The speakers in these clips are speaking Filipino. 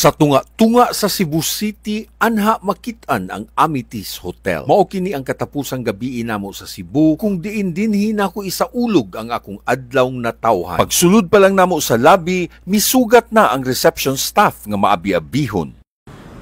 Sa tunga-tunga sa Cebu City, anha makitan ang Amitis Hotel. Mao kini ang katapusang gabi namo sa Cebu kung diin dinhi nako isa ulog ang akong adlawng natawhan. Pagsulod pa lang namo sa lobby, misugat na ang reception staff nga maabi-abihon.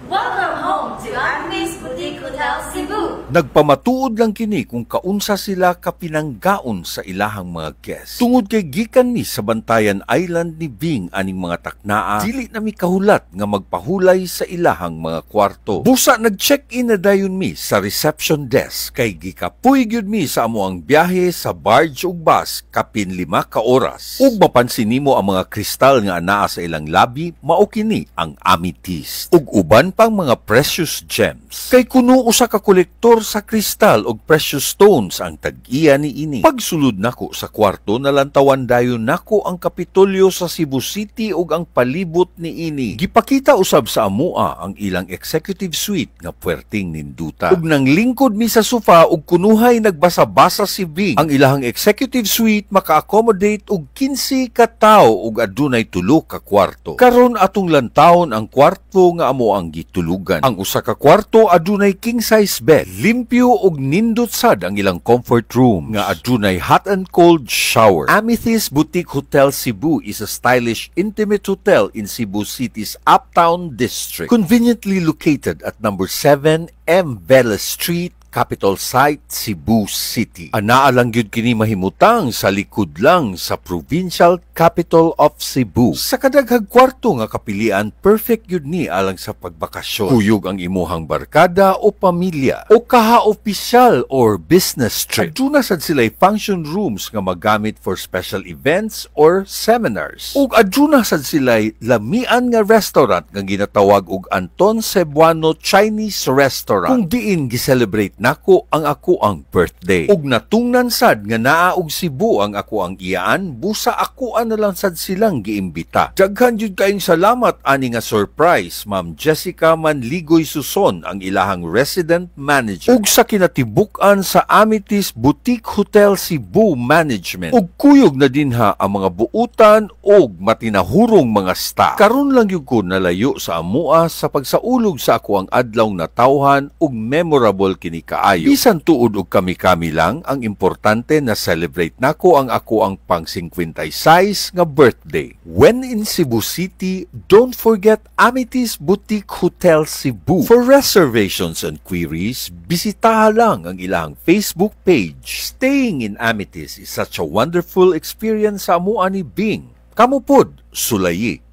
Welcome home to Amitis Boutique Hotel Cebu. Nagpamatuod lang kini kung kaunsa sila kapinanggaon sa ilahang mga guest. Tungod kay gikan ni sa Bantayan Island ni Bing aning mga taknaa, dili na mi kahulat nga magpahulay sa ilahang mga kwarto. Busa nag-check-in na dayon mi sa reception desk kay gikapuy gyud mi sa amo biyahe sa barge ug bus kapin lima ka oras. Ug mapansin nimo ang mga kristal nga anaa sa ilang labi, mao kini ang amethyst. Ug uban pang mga precious gems. Kay kuno usa ka kolektor Doktor sa kristal og precious stones ang tag-iya ni ini. Pagsulod nako sa kwarto nalantawan dayon nako ang Kapitolyo sa Cebu City ug ang palibot ni ini. Gipakita usab sa amua ang ilang executive suite nga puwerting ninduta. Ug nang lingkod mi sa sofa ug kunuhay nagbasa-basa si Bing. Ang ilang executive suite maka-accommodate og 15 ka tawo ug adunay tulo ka kwarto. Karon atong lantawon ang kwarto nga amo ang gitulugan. Ang usa ka kwarto adunay king size bed, limpyo og nindot sad ang ilang comfort room nga adunay hot and cold shower. Amethyst Boutique Hotel Cebu is a stylish intimate hotel in Cebu City's Uptown District, conveniently located at number 7 M. Vela Street Capital Site, Cebu City. Anaalang gyud kini mahimutang sa likod lang sa provincial capital of Cebu. Sa kadaghang kwarto nga kapilian, perfect gyud ni alang sa pagbakasyon. Kuyog ang imuhang barkada o pamilya o kaha opisyal or business trip. Aduna sad sila'y function rooms nga magamit for special events or seminars. O aduna sad sila'y lamian nga restaurant nga ginatawag og Anton Cebuano Chinese Restaurant. Kung diin gi-celebrate nako ang ako ang birthday. Ug natungnan sad nga naa og Cebu ang ako ang iyaan, busa ako na lang sad silang giimbita. Daghan jud kaayong salamat ani nga surprise Ma'am Jessica Manligoy Suson ang ilahang resident manager. Ug sa kinatibuk-an sa Amitis Boutique Hotel Cebu Management. Ug kuyog na dinha ang mga buutan ug matinahurong mga staff. Karon lang yun ko nalayo sa amua sa pagsaulog sa ako ang adlaw na tawhan ug memorable kini kaayo. Bisan tuod og kami-kami lang, ang importante na celebrate nako ang ako ang pang 56 nga birthday. When in Cebu City, don't forget Amity's Boutique Hotel Cebu. For reservations and queries, bisita lang ang ilang Facebook page. Staying in Amity's is such a wonderful experience sa amuan ni Bing. Kamupod, sulayi